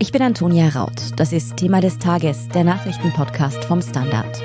Ich bin Antonia Raut. Das ist Thema des Tages, der Nachrichtenpodcast vom Standard.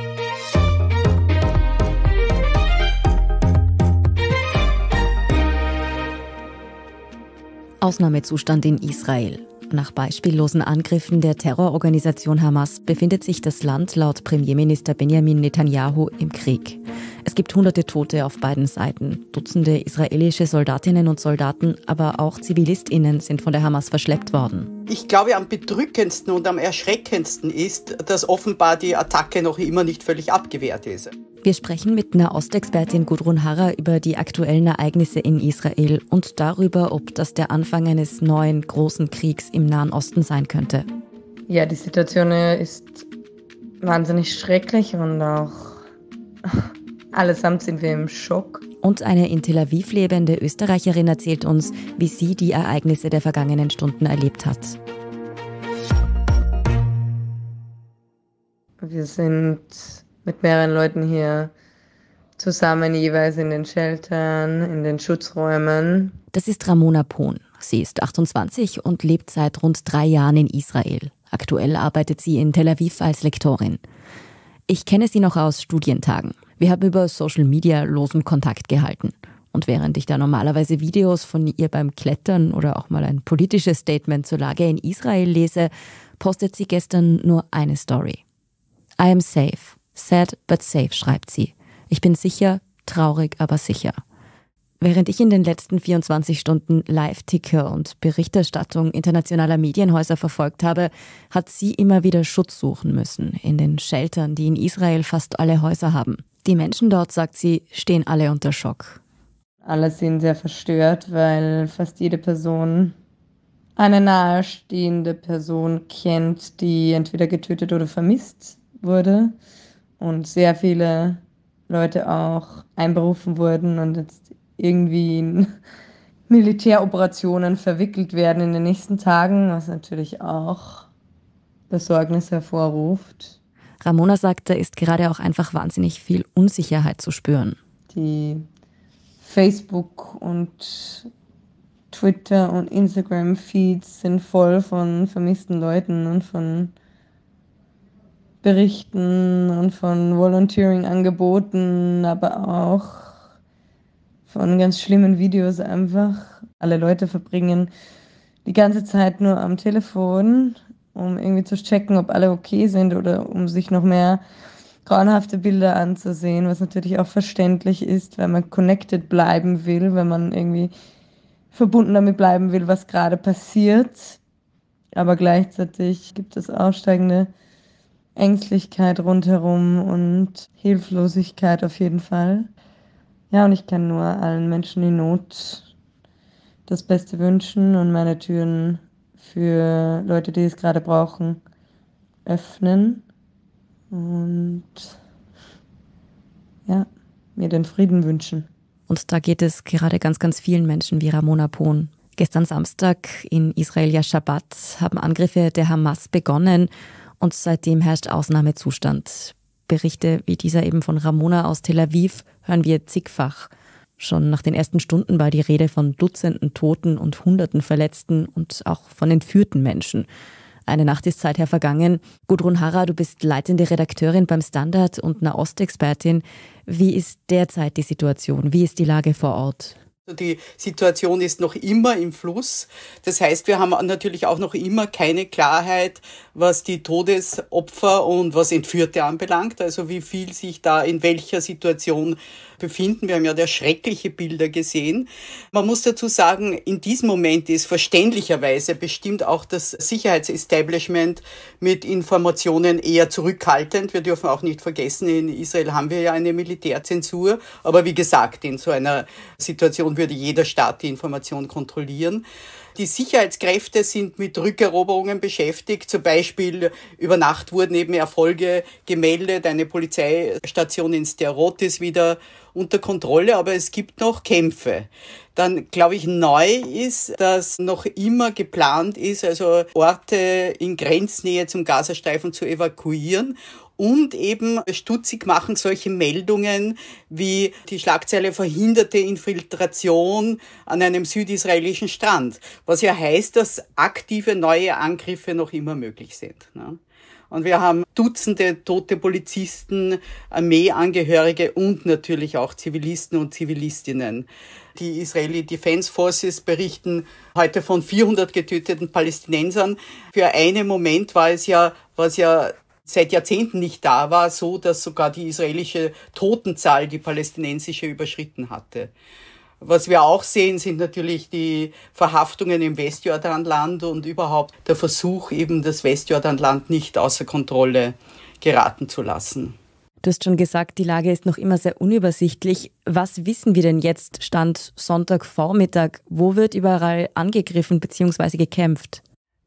Ausnahmezustand in Israel. Nach beispiellosen Angriffen der Terrororganisation Hamas befindet sich das Land laut Premierminister Benjamin Netanyahu im Krieg. Es gibt hunderte Tote auf beiden Seiten. Dutzende israelische Soldatinnen und Soldaten, aber auch Zivilistinnen sind von der Hamas verschleppt worden. Ich glaube, am bedrückendsten und am erschreckendsten ist, dass offenbar die Attacke noch immer nicht völlig abgewehrt ist. Wir sprechen mit Nahostexpertin Gudrun Harrer über die aktuellen Ereignisse in Israel und darüber, ob das der Anfang eines neuen großen Kriegs im Nahen Osten sein könnte. Ja, die Situation ist wahnsinnig schrecklich und auch Allesamt sind wir im Schock. Und eine in Tel Aviv lebende Österreicherin erzählt uns, wie sie die Ereignisse der vergangenen Stunden erlebt hat. Wir sind mit mehreren Leuten hier zusammen, jeweils in den Sheltern, in den Schutzräumen. Das ist Ramona Pohn. Sie ist 28 und lebt seit rund drei Jahren in Israel. Aktuell arbeitet sie in Tel Aviv als Lektorin. Ich kenne sie noch aus Studientagen. Wir haben über Social Media losen Kontakt gehalten. Und während ich da normalerweise Videos von ihr beim Klettern oder auch mal ein politisches Statement zur Lage in Israel lese, postet sie gestern nur eine Story. I am safe. Sad but safe, schreibt sie. Ich bin sicher, traurig aber sicher. Während ich in den letzten 24 Stunden Live-Ticker und Berichterstattung internationaler Medienhäuser verfolgt habe, hat sie immer wieder Schutz suchen müssen in den Sheltern, die in Israel fast alle Häuser haben. Die Menschen dort, sagt sie, stehen alle unter Schock. Alle sind sehr verstört, weil fast jede Person eine nahestehende Person kennt, die entweder getötet oder vermisst wurde. Und sehr viele Leute auch einberufen wurden und jetzt irgendwie in Militäroperationen verwickelt werden in den nächsten Tagen, was natürlich auch Besorgnis hervorruft. Ramona sagt, da ist gerade auch einfach wahnsinnig viel Unsicherheit zu spüren. Die Facebook und Twitter und Instagram-Feeds sind voll von vermissten Leuten und von Berichten und von Volunteering-Angeboten, aber auch von ganz schlimmen Videos einfach. Alle Leute verbringen die ganze Zeit nur am Telefon, um irgendwie zu checken, ob alle okay sind oder um sich noch mehr grauenhafte Bilder anzusehen, was natürlich auch verständlich ist, weil man connected bleiben will, wenn man irgendwie verbunden damit bleiben will, was gerade passiert. Aber gleichzeitig gibt es auch steigende Ängstlichkeit rundherum und Hilflosigkeit auf jeden Fall. Ja, und ich kann nur allen Menschen in Not das Beste wünschen und meine Türen für Leute, die es gerade brauchen, öffnen und ja, mir den Frieden wünschen. Und da geht es gerade ganz, ganz vielen Menschen wie Ramona Pohn. Gestern Samstag in Israel ja Schabbat haben Angriffe der Hamas begonnen und seitdem herrscht Ausnahmezustand. Berichte wie dieser eben von Ramona aus Tel Aviv hören wir zigfach. Schon nach den ersten Stunden war die Rede von Dutzenden Toten und Hunderten Verletzten und auch von entführten Menschen. Eine Nacht ist seither vergangen. Gudrun Harrer, du bist leitende Redakteurin beim Standard und Nahostexpertin. Wie ist derzeit die Situation? Wie ist die Lage vor Ort? Also die Situation ist noch immer im Fluss. Das heißt, wir haben natürlich auch noch immer keine Klarheit, was die Todesopfer und was Entführte anbelangt. Also wie viel sich da in welcher Situation befinden. Wir haben ja da schreckliche Bilder gesehen. Man muss dazu sagen, in diesem Moment ist verständlicherweise bestimmt auch das Sicherheitsestablishment mit Informationen eher zurückhaltend. Wir dürfen auch nicht vergessen, in Israel haben wir ja eine Militärzensur. Aber wie gesagt, in so einer Situation Information würde jeder Staat die Information kontrollieren. Die Sicherheitskräfte sind mit Rückeroberungen beschäftigt. Zum Beispiel über Nacht wurden eben Erfolge gemeldet, eine Polizeistation in Sterot ist wieder unter Kontrolle, aber es gibt noch Kämpfe. Dann glaube ich, neu ist, dass noch immer geplant ist, also Orte in Grenznähe zum Gazastreifen zu evakuieren und eben stutzig machen solche Meldungen wie die Schlagzeile verhinderte Infiltration an einem südisraelischen Strand, was ja heißt, dass aktive neue Angriffe noch immer möglich sind. Ne? Und wir haben Dutzende tote Polizisten, Armeeangehörige und natürlich auch Zivilisten und Zivilistinnen. Die Israeli Defense Forces berichten heute von 400 getöteten Palästinensern. Für einen Moment war es ja, was ja seit Jahrzehnten nicht da war, so dass sogar die israelische Totenzahl die palästinensische überschritten hatte. Was wir auch sehen, sind natürlich die Verhaftungen im Westjordanland und überhaupt der Versuch, eben das Westjordanland nicht außer Kontrolle geraten zu lassen. Du hast schon gesagt, die Lage ist noch immer sehr unübersichtlich. Was wissen wir denn jetzt, Stand Sonntagvormittag? Wo wird überall angegriffen bzw. gekämpft?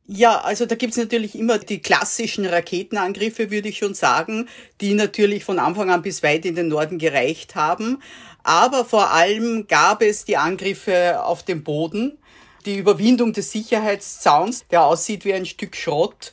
Ja, also da gibt's natürlich immer die klassischen Raketenangriffe, würde ich schon sagen, die natürlich von Anfang an bis weit in den Norden gereicht haben. Aber vor allem gab es die Angriffe auf dem Boden, die Überwindung des Sicherheitszauns, der aussieht wie ein Stück Schrott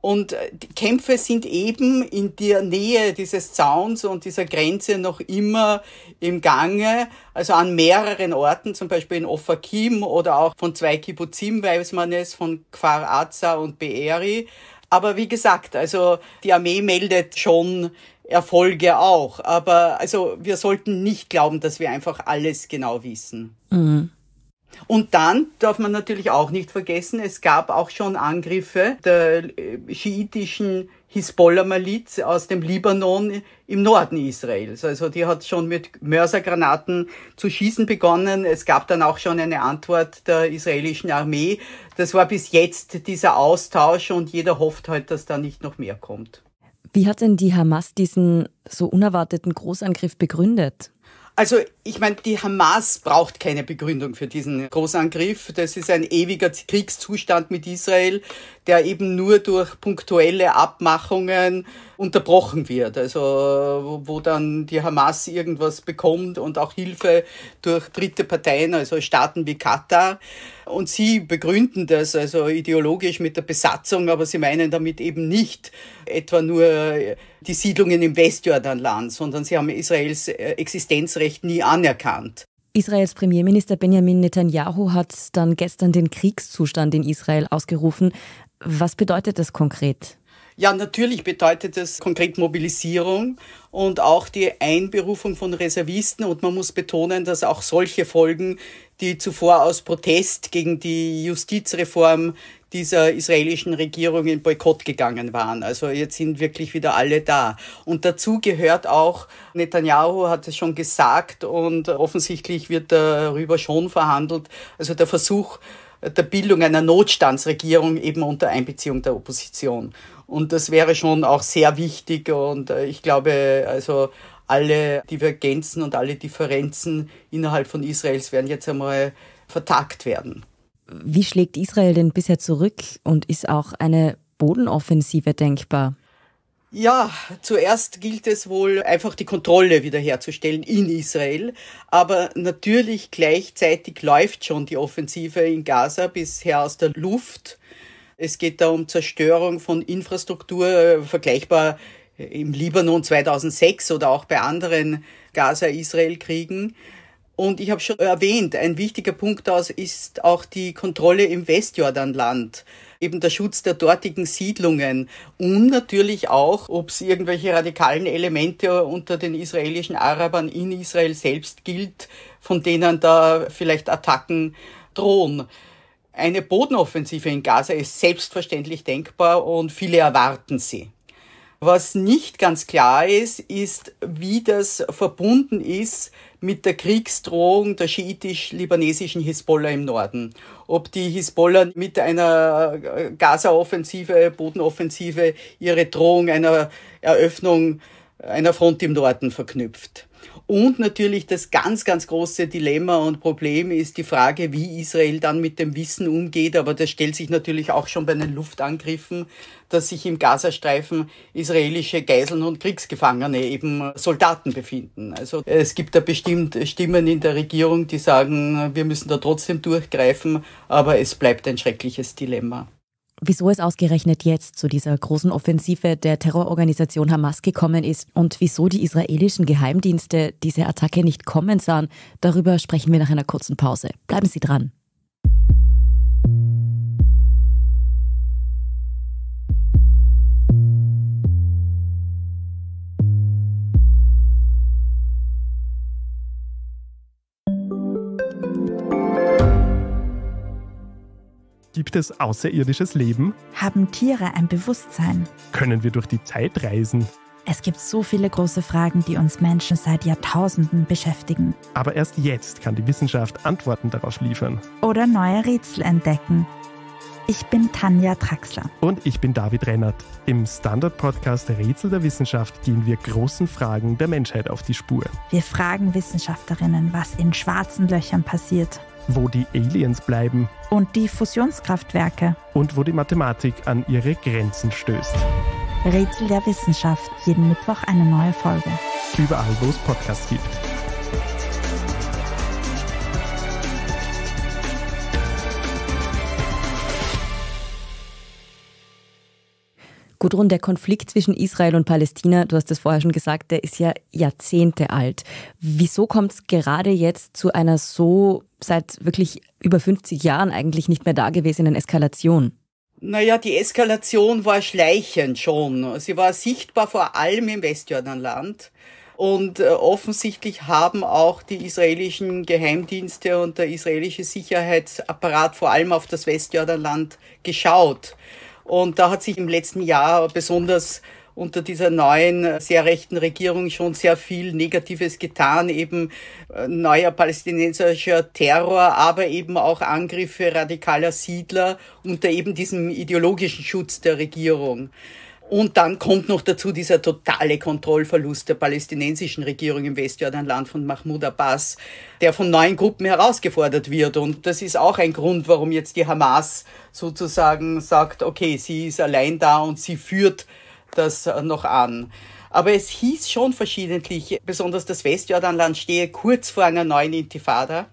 und äh, die Kämpfe sind eben in der Nähe dieses Zauns und dieser Grenze noch immer im Gange, also an mehreren Orten, zum Beispiel in Ofakim oder auch von zwei Kibbutzim, weiß man es, von Kfar Aza und Beeri. Aber wie gesagt, also die Armee meldet schon Erfolge auch. Aber also wir sollten nicht glauben, dass wir einfach alles genau wissen. Mhm. Und dann darf man natürlich auch nicht vergessen, es gab auch schon Angriffe der äh, schiitischen hisbollah maliz aus dem Libanon im Norden Israels. Also die hat schon mit Mörsergranaten zu schießen begonnen. Es gab dann auch schon eine Antwort der israelischen Armee. Das war bis jetzt dieser Austausch und jeder hofft halt, dass da nicht noch mehr kommt. Wie hat denn die Hamas diesen so unerwarteten Großangriff begründet? Also ich meine, die Hamas braucht keine Begründung für diesen Großangriff. Das ist ein ewiger Kriegszustand mit Israel, der eben nur durch punktuelle Abmachungen unterbrochen wird. Also wo dann die Hamas irgendwas bekommt und auch Hilfe durch dritte Parteien, also Staaten wie Katar. Und sie begründen das also ideologisch mit der Besatzung, aber sie meinen damit eben nicht etwa nur die Siedlungen im Westjordanland, sondern sie haben Israels äh, Existenzrecht nie an anerkannt. Israels Premierminister Benjamin Netanyahu hat dann gestern den Kriegszustand in Israel ausgerufen. Was bedeutet das konkret? Ja, natürlich bedeutet das konkret Mobilisierung und auch die Einberufung von Reservisten. Und man muss betonen, dass auch solche Folgen, die zuvor aus Protest gegen die Justizreform dieser israelischen Regierung in Boykott gegangen waren. Also jetzt sind wirklich wieder alle da. Und dazu gehört auch, Netanyahu hat es schon gesagt und offensichtlich wird darüber schon verhandelt, also der Versuch der Bildung einer Notstandsregierung eben unter Einbeziehung der Opposition. Und das wäre schon auch sehr wichtig und äh, ich glaube, also alle Divergenzen und alle Differenzen innerhalb von Israels werden jetzt einmal vertagt werden. Wie schlägt Israel denn bisher zurück und ist auch eine Bodenoffensive denkbar? Ja, zuerst gilt es wohl einfach die Kontrolle wiederherzustellen in Israel, aber natürlich gleichzeitig läuft schon die Offensive in Gaza bisher aus der Luft. Es geht da um Zerstörung von Infrastruktur, äh, vergleichbar im Libanon 2006 oder auch bei anderen Gaza-Israel-Kriegen. Und ich habe schon erwähnt, ein wichtiger Punkt daraus ist auch die Kontrolle im Westjordanland, eben der Schutz der dortigen Siedlungen und natürlich auch, ob es irgendwelche radikalen Elemente unter den israelischen Arabern in Israel selbst gilt, von denen da vielleicht Attacken drohen. Eine Bodenoffensive in Gaza ist selbstverständlich denkbar und viele erwarten sie. Was nicht ganz klar ist, ist, wie das verbunden ist mit der Kriegsdrohung der schiitisch-libanesischen Hisbollah im Norden. Ob die Hisbollah mit einer äh, Gaza-Offensive, Bodenoffensive ihre Drohung einer Eröffnung einer Front im Norden verknüpft. Und natürlich das ganz, ganz große Dilemma und Problem ist die Frage, wie Israel dann mit dem Wissen umgeht. Aber das stellt sich natürlich auch schon bei den Luftangriffen, dass sich im Gazastreifen israelische Geiseln und Kriegsgefangene eben Soldaten befinden. Also es gibt da bestimmt Stimmen in der Regierung, die sagen, wir müssen da trotzdem durchgreifen, aber es bleibt ein schreckliches Dilemma wieso es ausgerechnet jetzt zu dieser großen Offensive der Terrororganisation Hamas gekommen ist und wieso die israelischen Geheimdienste diese Attacke nicht kommen sahen, darüber sprechen wir nach einer kurzen Pause. Bleiben Sie dran. Gibt es außerirdisches Leben? Haben Tiere ein Bewusstsein? Können wir durch die Zeit reisen? Es gibt so viele große Fragen, die uns Menschen seit Jahrtausenden beschäftigen. Aber erst jetzt kann die Wissenschaft Antworten darauf liefern. Oder neue Rätsel entdecken. Ich bin Tanja Traxler. Und ich bin David Rennert. Im Standard-Podcast Rätsel der Wissenschaft gehen wir großen Fragen der Menschheit auf die Spur. Wir fragen Wissenschaftlerinnen, was in schwarzen Löchern passiert wo die Aliens bleiben. Und die Fusionskraftwerke. Und wo die Mathematik an ihre Grenzen stößt. Rätsel der Wissenschaft. Jeden Mittwoch eine neue Folge. Überall, wo es Podcasts gibt. Gudrun, der Konflikt zwischen Israel und Palästina, du hast es vorher schon gesagt, der ist ja Jahrzehnte alt. Wieso kommt es gerade jetzt zu einer so seit wirklich über 50 Jahren eigentlich nicht mehr dagewesenen Eskalation? Naja, die Eskalation war schleichend schon. Sie war sichtbar vor allem im Westjordanland. Und äh, offensichtlich haben auch die israelischen Geheimdienste und der israelische Sicherheitsapparat vor allem auf das Westjordanland geschaut. Und da hat sich im letzten Jahr besonders unter dieser neuen, sehr rechten Regierung schon sehr viel Negatives getan, eben äh, neuer palästinensischer Terror, aber eben auch Angriffe radikaler Siedler unter eben diesem ideologischen Schutz der Regierung. Und dann kommt noch dazu dieser totale Kontrollverlust der palästinensischen Regierung im Westjordanland von Mahmoud Abbas, der von neuen Gruppen herausgefordert wird. Und das ist auch ein Grund, warum jetzt die Hamas sozusagen sagt, okay, sie ist allein da und sie führt das noch an. Aber es hieß schon verschiedentlich, besonders das Westjordanland stehe kurz vor einer neuen Intifada.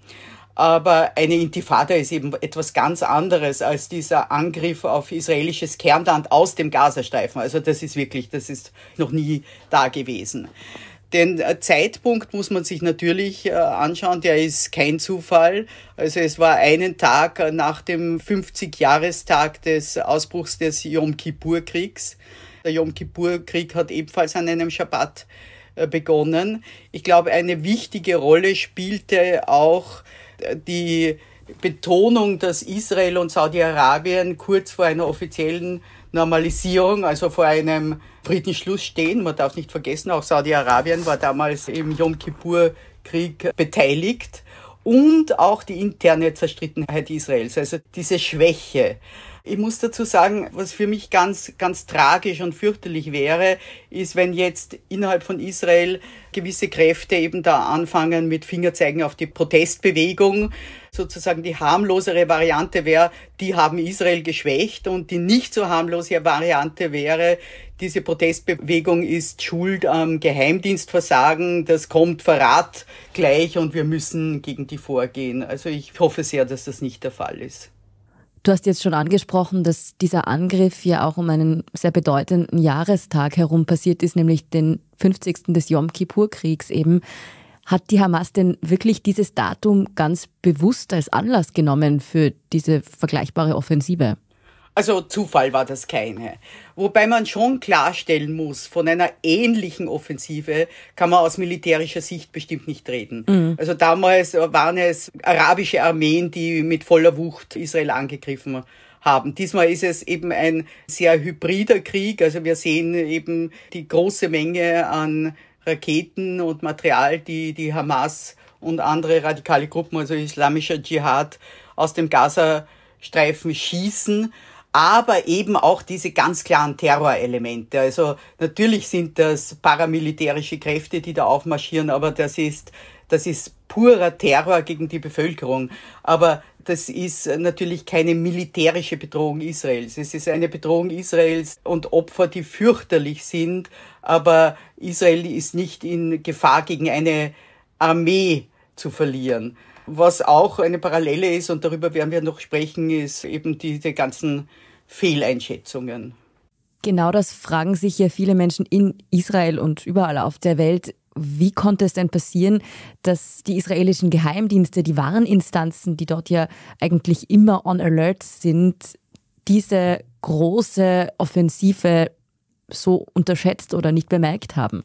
Aber eine Intifada ist eben etwas ganz anderes als dieser Angriff auf israelisches Kernland aus dem Gazastreifen. Also das ist wirklich, das ist noch nie da gewesen. Den äh, Zeitpunkt muss man sich natürlich äh, anschauen, der ist kein Zufall. Also es war einen Tag äh, nach dem 50-Jahrestag des Ausbruchs des Yom Kippur-Kriegs. Der Yom Kippur-Krieg hat ebenfalls an einem Schabbat begonnen. Ich glaube, eine wichtige Rolle spielte auch die Betonung, dass Israel und Saudi-Arabien kurz vor einer offiziellen Normalisierung, also vor einem Friedensschluss stehen. Man darf nicht vergessen, auch Saudi-Arabien war damals im Yom Kippur-Krieg beteiligt und auch die interne Zerstrittenheit Israels, also diese Schwäche. Ich muss dazu sagen, was für mich ganz, ganz tragisch und fürchterlich wäre, ist, wenn jetzt innerhalb von Israel gewisse Kräfte eben da anfangen mit Fingerzeigen auf die Protestbewegung. Sozusagen die harmlosere Variante wäre, die haben Israel geschwächt und die nicht so harmlose Variante wäre, diese Protestbewegung ist schuld am Geheimdienstversagen, das kommt Verrat gleich und wir müssen gegen die vorgehen. Also ich hoffe sehr, dass das nicht der Fall ist. Du hast jetzt schon angesprochen, dass dieser Angriff ja auch um einen sehr bedeutenden Jahrestag herum passiert ist, nämlich den 50. des Yom Kippur-Kriegs eben. Hat die Hamas denn wirklich dieses Datum ganz bewusst als Anlass genommen für diese vergleichbare Offensive? Also Zufall war das keine. Wobei man schon klarstellen muss, von einer ähnlichen Offensive kann man aus militärischer Sicht bestimmt nicht reden. Mhm. Also damals waren es arabische Armeen, die mit voller Wucht Israel angegriffen haben. Diesmal ist es eben ein sehr hybrider Krieg. Also wir sehen eben die große Menge an Raketen und Material, die die Hamas und andere radikale Gruppen, also islamischer Dschihad, aus dem Gaza-Streifen schießen aber eben auch diese ganz klaren Terrorelemente. Also natürlich sind das paramilitärische Kräfte, die da aufmarschieren, aber das ist, das ist purer Terror gegen die Bevölkerung. Aber das ist natürlich keine militärische Bedrohung Israels. Es ist eine Bedrohung Israels und Opfer, die fürchterlich sind, aber Israel ist nicht in Gefahr, gegen eine Armee zu verlieren. Was auch eine Parallele ist, und darüber werden wir noch sprechen, ist eben diese ganzen Fehleinschätzungen. Genau das fragen sich ja viele Menschen in Israel und überall auf der Welt. Wie konnte es denn passieren, dass die israelischen Geheimdienste, die Warninstanzen, die dort ja eigentlich immer on alert sind, diese große Offensive so unterschätzt oder nicht bemerkt haben?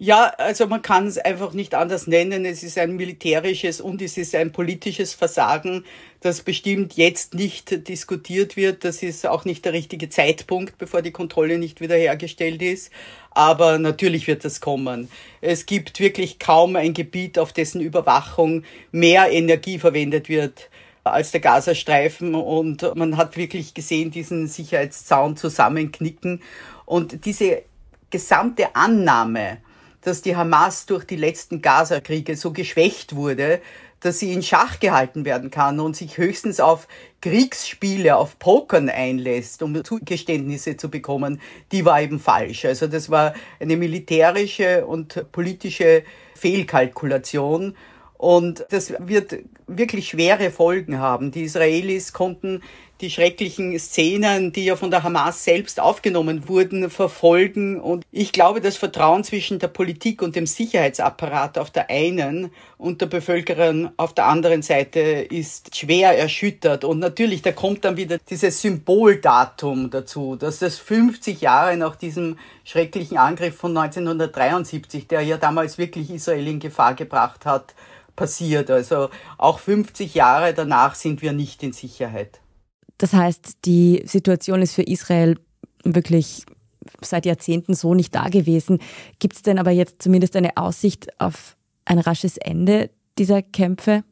Ja, also man kann es einfach nicht anders nennen. Es ist ein militärisches und es ist ein politisches Versagen, das bestimmt jetzt nicht diskutiert wird. Das ist auch nicht der richtige Zeitpunkt, bevor die Kontrolle nicht wiederhergestellt ist. Aber natürlich wird das kommen. Es gibt wirklich kaum ein Gebiet, auf dessen Überwachung mehr Energie verwendet wird als der Gazastreifen und man hat wirklich gesehen, diesen Sicherheitszaun zusammenknicken und diese gesamte Annahme, dass die Hamas durch die letzten Gaza-Kriege so geschwächt wurde, dass sie in Schach gehalten werden kann und sich höchstens auf Kriegsspiele, auf Pokern einlässt, um Zugeständnisse zu bekommen, die war eben falsch. Also das war eine militärische und politische Fehlkalkulation. Und das wird wirklich schwere Folgen haben. Die Israelis konnten die schrecklichen Szenen, die ja von der Hamas selbst aufgenommen wurden, verfolgen. Und ich glaube, das Vertrauen zwischen der Politik und dem Sicherheitsapparat auf der einen und der Bevölkerung auf der anderen Seite ist schwer erschüttert. Und natürlich, da kommt dann wieder dieses Symboldatum dazu, dass das 50 Jahre nach diesem schrecklichen Angriff von 1973, der ja damals wirklich Israel in Gefahr gebracht hat, passiert. Also auch 50 Jahre danach sind wir nicht in Sicherheit. Das heißt, die Situation ist für Israel wirklich seit Jahrzehnten so nicht da gewesen. Gibt es denn aber jetzt zumindest eine Aussicht auf ein rasches Ende dieser Kämpfe?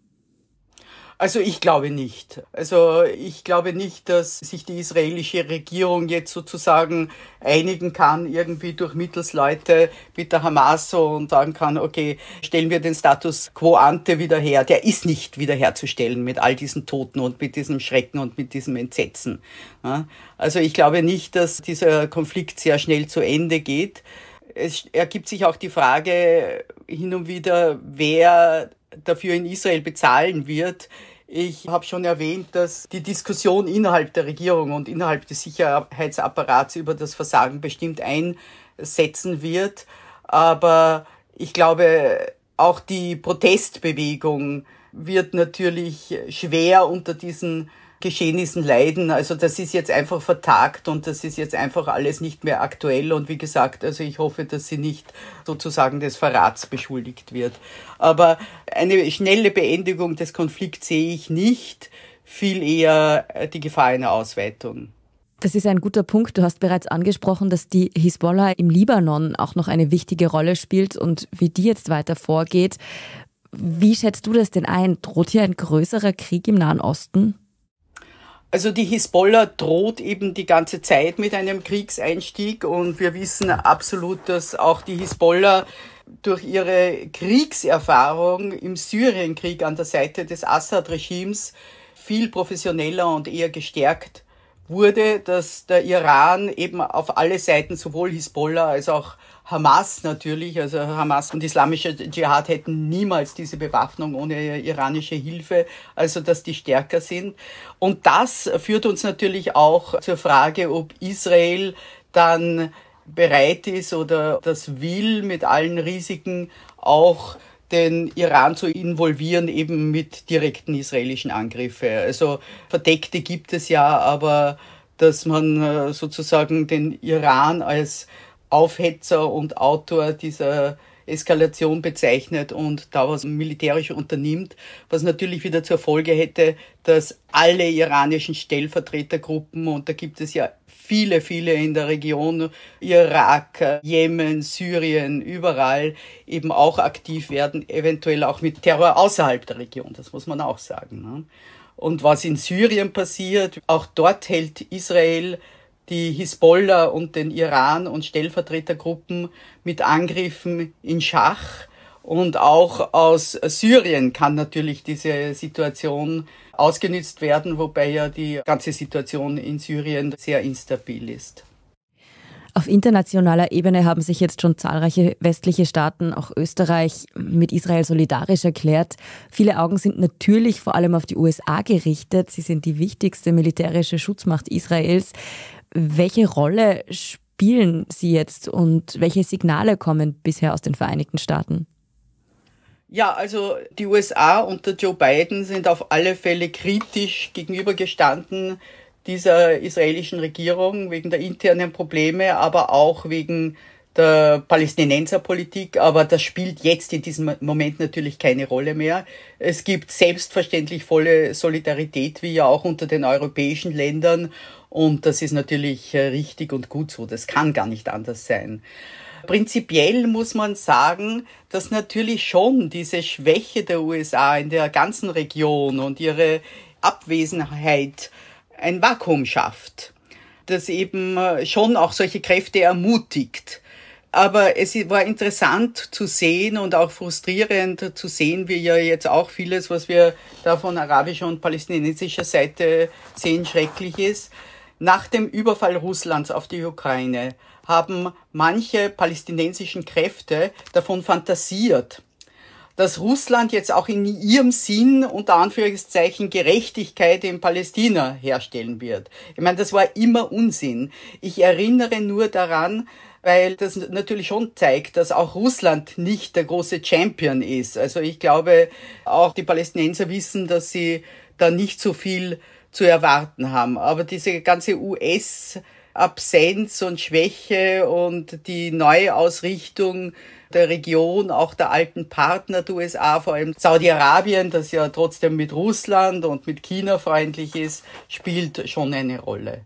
Also ich glaube nicht. Also ich glaube nicht, dass sich die israelische Regierung jetzt sozusagen einigen kann, irgendwie durch Mittelsleute mit der Hamas und sagen kann, okay, stellen wir den Status quo ante wieder her. Der ist nicht wiederherzustellen mit all diesen Toten und mit diesem Schrecken und mit diesem Entsetzen. Also ich glaube nicht, dass dieser Konflikt sehr schnell zu Ende geht es ergibt sich auch die Frage hin und wieder, wer dafür in Israel bezahlen wird. Ich habe schon erwähnt, dass die Diskussion innerhalb der Regierung und innerhalb des Sicherheitsapparats über das Versagen bestimmt einsetzen wird. Aber ich glaube, auch die Protestbewegung wird natürlich schwer unter diesen Geschehnissen leiden. Also das ist jetzt einfach vertagt und das ist jetzt einfach alles nicht mehr aktuell. Und wie gesagt, also ich hoffe, dass sie nicht sozusagen des Verrats beschuldigt wird. Aber eine schnelle Beendigung des Konflikts sehe ich nicht, viel eher äh, die Gefahr einer Ausweitung. Das ist ein guter Punkt. Du hast bereits angesprochen, dass die Hisbollah im Libanon auch noch eine wichtige Rolle spielt und wie die jetzt weiter vorgeht. Wie schätzt du das denn ein? Droht hier ein größerer Krieg im Nahen Osten? Also die Hisbollah droht eben die ganze Zeit mit einem Kriegseinstieg und wir wissen absolut, dass auch die Hisbollah durch ihre Kriegserfahrung im Syrienkrieg an der Seite des Assad-Regimes viel professioneller und eher gestärkt wurde, dass der Iran eben auf alle Seiten, sowohl Hisbollah als auch Hamas natürlich, also Hamas und islamische Dschihad hätten niemals diese Bewaffnung ohne iranische Hilfe, also dass die stärker sind. Und das führt uns natürlich auch zur Frage, ob Israel dann bereit ist oder das will, mit allen Risiken auch den Iran zu involvieren, eben mit direkten israelischen Angriffen. Also Verdeckte gibt es ja, aber dass man äh, sozusagen den Iran als Aufhetzer und Autor dieser Eskalation bezeichnet und da was militärisch unternimmt, was natürlich wieder zur Folge hätte, dass alle iranischen Stellvertretergruppen, und da gibt es ja viele, viele in der Region, Irak, Jemen, Syrien, überall eben auch aktiv werden, eventuell auch mit Terror außerhalb der Region, das muss man auch sagen. Ne? Und was in Syrien passiert, auch dort hält Israel die Hisbollah und den Iran und Stellvertretergruppen mit Angriffen in Schach. Und auch aus Syrien kann natürlich diese Situation ausgenützt werden, wobei ja die ganze Situation in Syrien sehr instabil ist. Auf internationaler Ebene haben sich jetzt schon zahlreiche westliche Staaten, auch Österreich, mit Israel solidarisch erklärt. Viele Augen sind natürlich vor allem auf die USA gerichtet. Sie sind die wichtigste militärische Schutzmacht Israels. Welche Rolle spielen sie jetzt und welche Signale kommen bisher aus den Vereinigten Staaten? Ja, also die USA unter Joe Biden sind auf alle Fälle kritisch gegenübergestanden dieser israelischen Regierung, wegen der internen Probleme, aber auch wegen der Palästinenserpolitik, aber das spielt jetzt in diesem Moment natürlich keine Rolle mehr. Es gibt selbstverständlich volle Solidarität, wie ja auch unter den europäischen Ländern, und das ist natürlich äh, richtig und gut so. Das kann gar nicht anders sein. Prinzipiell muss man sagen, dass natürlich schon diese Schwäche der USA in der ganzen Region und ihre Abwesenheit ein Vakuum schafft, das eben äh, schon auch solche Kräfte ermutigt. Aber es war interessant zu sehen und auch frustrierend zu sehen, wie ja jetzt auch vieles, was wir da von arabischer und palästinensischer Seite sehen, schrecklich ist. Nach dem Überfall Russlands auf die Ukraine haben manche palästinensischen Kräfte davon fantasiert, dass Russland jetzt auch in ihrem Sinn unter Anführungszeichen Gerechtigkeit in Palästina herstellen wird. Ich meine, das war immer Unsinn. Ich erinnere nur daran, weil das natürlich schon zeigt, dass auch Russland nicht der große Champion ist. Also ich glaube, auch die Palästinenser wissen, dass sie da nicht so viel zu erwarten haben. Aber diese ganze US- Absenz und Schwäche und die Neuausrichtung der Region, auch der alten Partner der USA, vor allem Saudi-Arabien, das ja trotzdem mit Russland und mit China freundlich ist, spielt schon eine Rolle.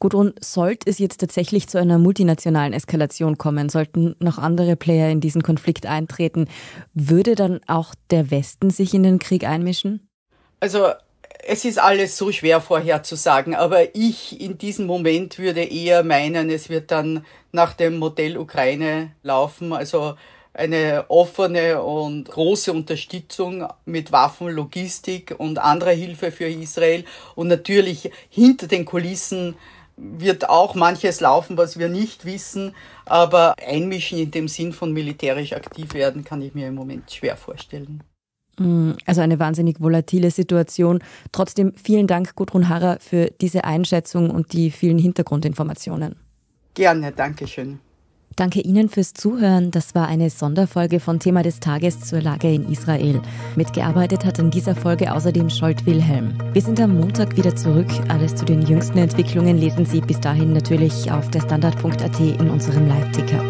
Gudrun, sollte es jetzt tatsächlich zu einer multinationalen Eskalation kommen, sollten noch andere Player in diesen Konflikt eintreten, würde dann auch der Westen sich in den Krieg einmischen? Also es ist alles so schwer vorherzusagen, aber ich in diesem Moment würde eher meinen, es wird dann nach dem Modell Ukraine laufen, also eine offene und große Unterstützung mit Waffen, Logistik und anderer Hilfe für Israel. Und natürlich hinter den Kulissen wird auch manches laufen, was wir nicht wissen. Aber einmischen in dem Sinn von militärisch aktiv werden, kann ich mir im Moment schwer vorstellen. Mm, also eine wahnsinnig volatile Situation. Trotzdem vielen Dank, Gudrun Harrer, für diese Einschätzung und die vielen Hintergrundinformationen. Gerne, danke schön. Danke Ihnen fürs Zuhören. Das war eine Sonderfolge von Thema des Tages zur Lage in Israel. Mitgearbeitet hat an dieser Folge außerdem Scholt Wilhelm. Wir sind am Montag wieder zurück. Alles zu den jüngsten Entwicklungen lesen Sie bis dahin natürlich auf der Standard.at in unserem Live-Ticker.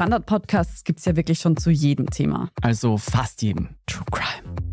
Standard-Podcasts gibt es ja wirklich schon zu jedem Thema. Also fast jedem True Crime.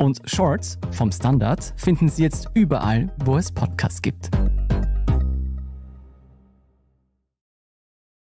Und Shorts vom Standard finden Sie jetzt überall, wo es Podcasts gibt.